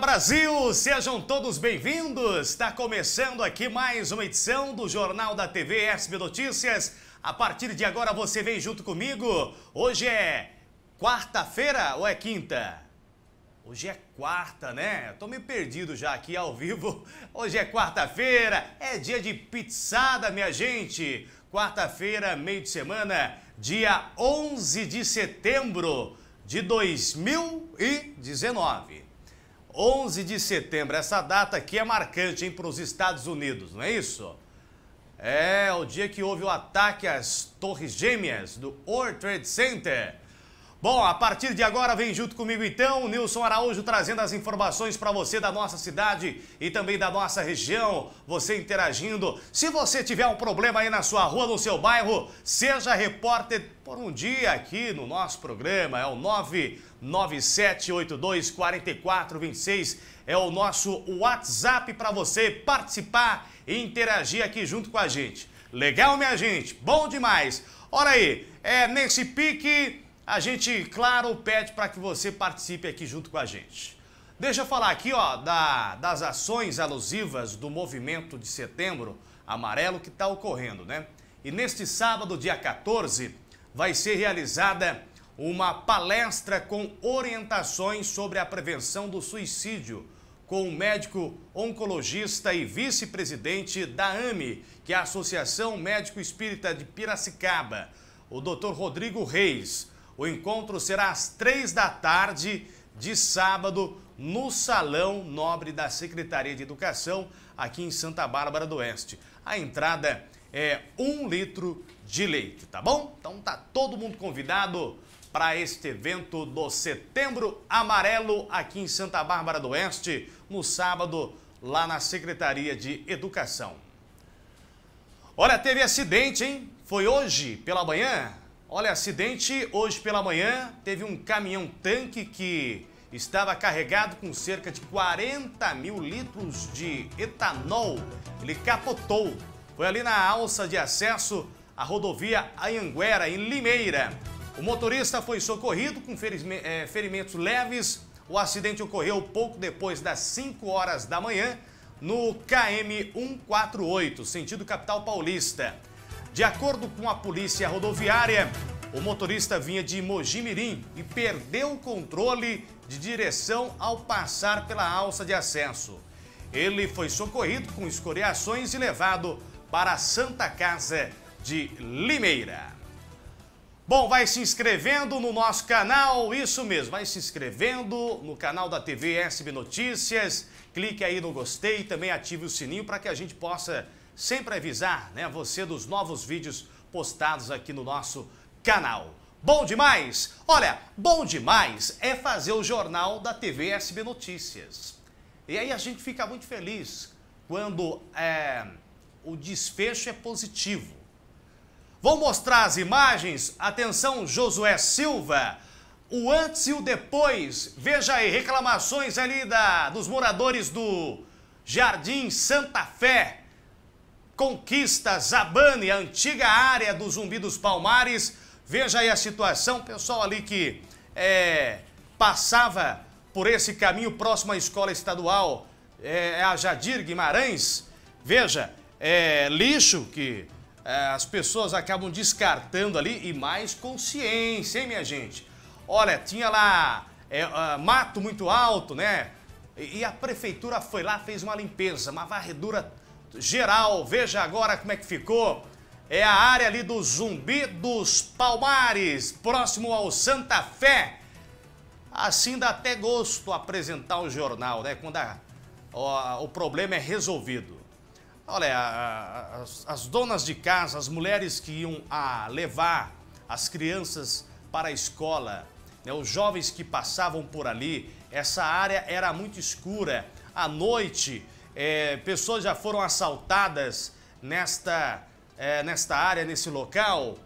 Brasil, sejam todos bem-vindos. Está começando aqui mais uma edição do Jornal da TV SB Notícias. A partir de agora você vem junto comigo. Hoje é quarta-feira ou é quinta? Hoje é quarta, né? Tô meio perdido já aqui ao vivo. Hoje é quarta-feira, é dia de pizzada, minha gente. Quarta-feira, meio de semana, dia 11 de setembro de 2019. 11 de setembro, essa data aqui é marcante, hein, para os Estados Unidos, não é isso? É, o dia que houve o ataque às Torres Gêmeas do World Trade Center. Bom, a partir de agora vem junto comigo então Nilson Araújo trazendo as informações para você da nossa cidade e também da nossa região, você interagindo. Se você tiver um problema aí na sua rua, no seu bairro, seja repórter por um dia aqui no nosso programa, é o 997824426, é o nosso WhatsApp para você participar e interagir aqui junto com a gente. Legal, minha gente? Bom demais! Olha aí, é nesse pique a gente, claro, pede para que você participe aqui junto com a gente. Deixa eu falar aqui ó, da, das ações alusivas do movimento de setembro amarelo que está ocorrendo, né? E neste sábado, dia 14, vai ser realizada uma palestra com orientações sobre a prevenção do suicídio com o médico oncologista e vice-presidente da AME, que é a Associação Médico Espírita de Piracicaba, o Dr. Rodrigo Reis. O encontro será às três da tarde de sábado no Salão Nobre da Secretaria de Educação, aqui em Santa Bárbara do Oeste. A entrada é um litro de leite, tá bom? Então tá todo mundo convidado para este evento do Setembro Amarelo aqui em Santa Bárbara do Oeste, no sábado, lá na Secretaria de Educação. Olha, teve acidente, hein? Foi hoje pela manhã, Olha, acidente hoje pela manhã. Teve um caminhão-tanque que estava carregado com cerca de 40 mil litros de etanol. Ele capotou. Foi ali na alça de acesso à rodovia Anhanguera, em Limeira. O motorista foi socorrido com eh, ferimentos leves. O acidente ocorreu pouco depois das 5 horas da manhã no KM 148, sentido capital paulista. De acordo com a polícia rodoviária, o motorista vinha de Mojimirim e perdeu o controle de direção ao passar pela alça de acesso. Ele foi socorrido com escoriações e levado para a Santa Casa de Limeira. Bom, vai se inscrevendo no nosso canal, isso mesmo, vai se inscrevendo no canal da TV SB Notícias, clique aí no gostei, e também ative o sininho para que a gente possa sempre avisar né, você dos novos vídeos postados aqui no nosso canal. Bom demais? Olha, bom demais é fazer o jornal da TV SB Notícias. E aí a gente fica muito feliz quando é, o desfecho é positivo. Vou mostrar as imagens. Atenção, Josué Silva. O antes e o depois. Veja aí, reclamações ali da, dos moradores do Jardim Santa Fé. Conquista, Zabane, a antiga área do Zumbi dos Palmares. Veja aí a situação, pessoal ali que é, passava por esse caminho próximo à escola estadual, é, é a Jadir Guimarães. Veja, é, lixo que é, as pessoas acabam descartando ali e mais consciência, hein, minha gente? Olha, tinha lá é, uh, mato muito alto, né? E, e a prefeitura foi lá, fez uma limpeza, uma varredura geral. Veja agora como é que ficou. É a área ali do Zumbi dos Palmares, próximo ao Santa Fé. Assim dá até gosto apresentar o jornal, né? Quando a, o problema é resolvido. Olha, a, a, as, as donas de casa, as mulheres que iam a levar as crianças para a escola, né? os jovens que passavam por ali, essa área era muito escura. À noite, é, pessoas já foram assaltadas nesta, é, nesta área, nesse local,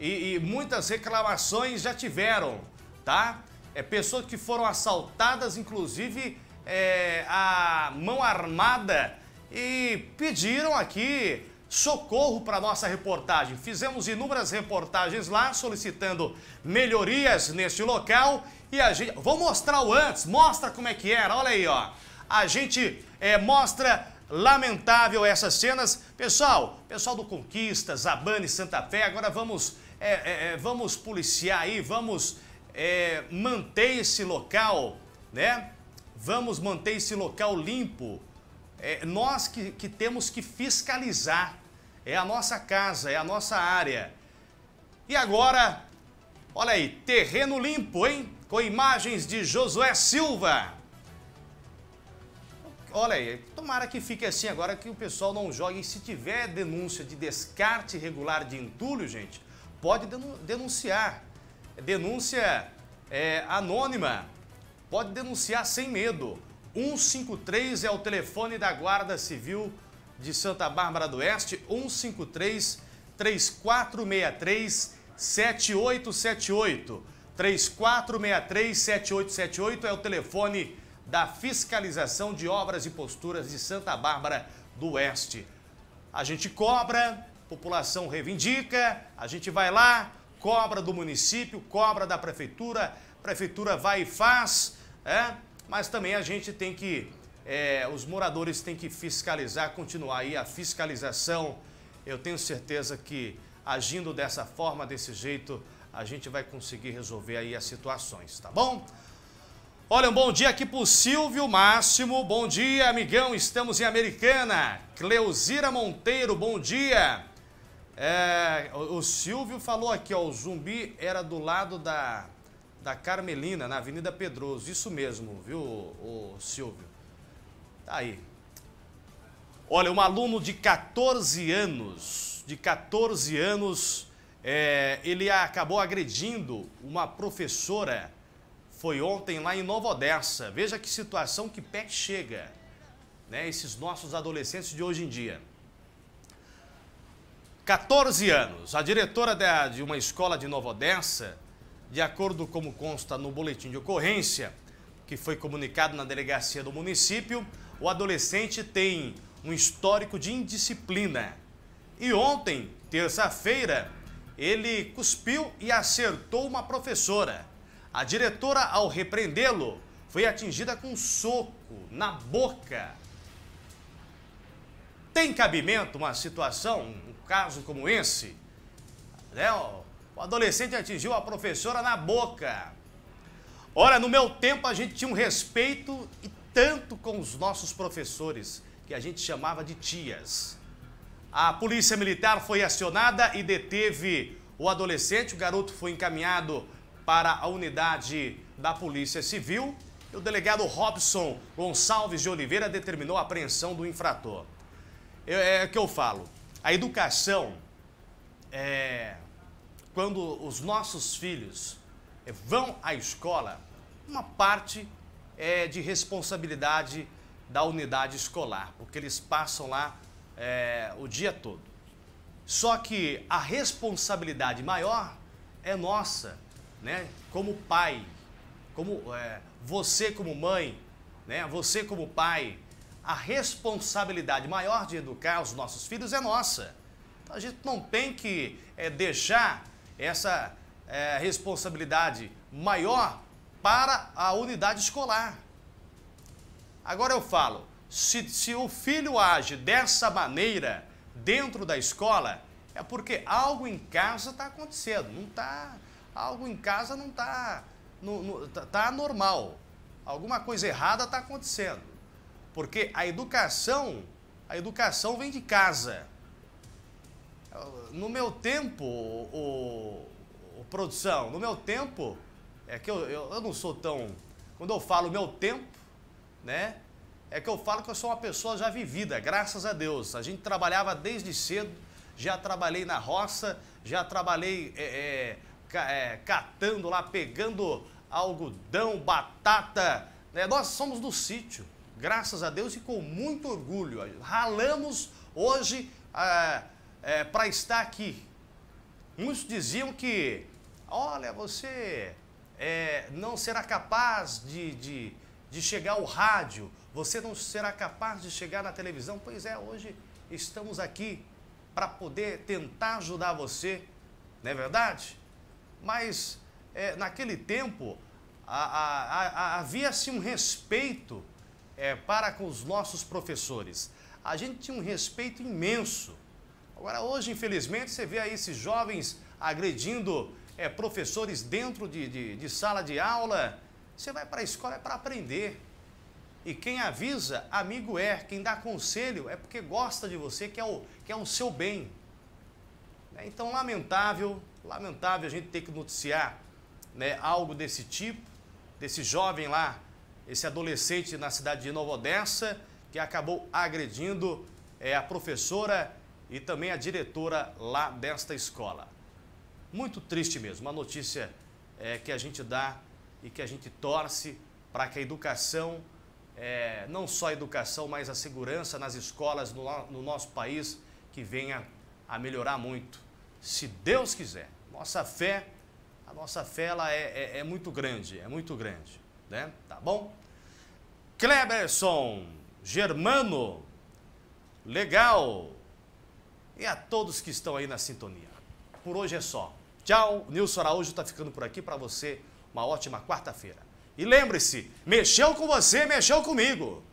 e, e, muitas reclamações já tiveram, tá? É, pessoas que foram assaltadas, inclusive é, a mão armada, e pediram aqui socorro para nossa reportagem. Fizemos inúmeras reportagens lá solicitando melhorias neste local e a gente. Vou mostrar o antes, mostra como é que era, olha aí, ó a gente é, mostra lamentável essas cenas. Pessoal, pessoal do Conquista, Zabane, Santa Fé, agora vamos, é, é, vamos policiar aí, vamos manter esse local, né? Vamos manter esse local limpo. nós que, que temos que fiscalizar. É a nossa casa, é a nossa área. E agora, olha aí, terreno limpo, hein? Com imagens de Josué Silva. Olha aí, tomara que fique assim agora que o pessoal não jogue. E se tiver denúncia de descarte irregular de entulho, gente, pode denunciar. Denúncia é, anônima. Pode denunciar sem medo. 153 é o telefone da Guarda Civil de Santa Bárbara do Oeste. 153 3463 7878. 3463 7878 é o telefone da fiscalização de obras e posturas de Santa Bárbara do Oeste. A gente cobra, população reivindica, a gente vai lá, cobra do município, cobra da prefeitura, prefeitura vai e faz, é? mas também a gente tem que, é, os moradores têm que fiscalizar, continuar aí a fiscalização. Eu tenho certeza que agindo dessa forma, desse jeito, a gente vai conseguir resolver aí as situações, tá bom? Olha, um bom dia aqui para o Silvio Máximo. Bom dia, amigão. Estamos em Americana. Cleuzira Monteiro, bom dia. É, o Silvio falou aqui, ó, o zumbi era do lado da, da Carmelina, na Avenida Pedroso. Isso mesmo, viu, o Silvio? Tá aí. Olha, um aluno de 14 anos, de 14 anos, é, ele acabou agredindo uma professora foi ontem lá em Nova Odessa. Veja que situação que pé chega, né? Esses nossos adolescentes de hoje em dia. 14 anos, a diretora de uma escola de Nova Odessa, de acordo como consta no boletim de ocorrência, que foi comunicado na delegacia do município, o adolescente tem um histórico de indisciplina. E ontem, terça-feira, ele cuspiu e acertou uma professora. A diretora, ao repreendê-lo, foi atingida com um soco na boca. Tem cabimento uma situação, um caso como esse? Né? O adolescente atingiu a professora na boca. Ora, no meu tempo a gente tinha um respeito e tanto com os nossos professores, que a gente chamava de tias. A polícia militar foi acionada e deteve o adolescente. O garoto foi encaminhado para a unidade da Polícia Civil e o delegado Robson Gonçalves de Oliveira determinou a apreensão do infrator. É, é o que eu falo. A educação é quando os nossos filhos é, vão à escola, uma parte é de responsabilidade da unidade escolar, porque eles passam lá é, o dia todo. Só que a responsabilidade maior é nossa, né? Como pai, como é, você como mãe, né? Você como pai, a responsabilidade maior de educar os nossos filhos é nossa. Então, a gente não tem que é, deixar essa é, responsabilidade maior para a unidade escolar. Agora eu falo, se, se o filho age dessa maneira dentro da escola, é porque algo em casa está acontecendo, não está algo em casa não está no, no, tá, tá normal Alguma coisa errada está acontecendo. Porque a educação, a educação vem de casa. No meu tempo, o, o produção, no meu tempo, é que eu, eu, eu não sou tão. Quando eu falo meu tempo, né? É que eu falo que eu sou uma pessoa já vivida, graças a Deus. A gente trabalhava desde cedo, já trabalhei na roça, já trabalhei é, é, é, catando lá, pegando algodão, batata. Né? Nós somos do sítio, graças a Deus e com muito orgulho. Ralamos hoje é, é para estar aqui. Muitos diziam que, olha, você é, não será capaz de, de, de chegar ao rádio, você não será capaz de chegar na televisão. Pois é, hoje estamos aqui para poder tentar ajudar você, não é verdade? mas é, naquele tempo havia-se um respeito é, para com os nossos professores. A gente tinha um respeito imenso. Agora, hoje, infelizmente, você vê aí esses jovens agredindo é, professores dentro de, de, de sala de aula. Você vai para a escola é para aprender. E quem avisa, amigo é. Quem dá conselho é porque gosta de você, que é o seu bem. É, então, lamentável, lamentável a gente ter que noticiar né, algo desse tipo, desse jovem lá, esse adolescente na cidade de Nova Odessa, que acabou agredindo é, a professora e também a diretora lá desta escola. Muito triste mesmo, uma notícia é, que a gente dá e que a gente torce para que a educação, é, não só a educação, mas a segurança nas escolas no, no nosso país, que venha a melhorar muito se Deus quiser. Nossa fé, a nossa fé ela é, é, é muito grande, é muito grande, né? Tá bom? Kleberson, Germano, legal. E a todos que estão aí na sintonia. Por hoje é só. Tchau. Nilson Araújo está ficando por aqui para você. Uma ótima quarta-feira. E lembre-se, mexeu com você, mexeu comigo.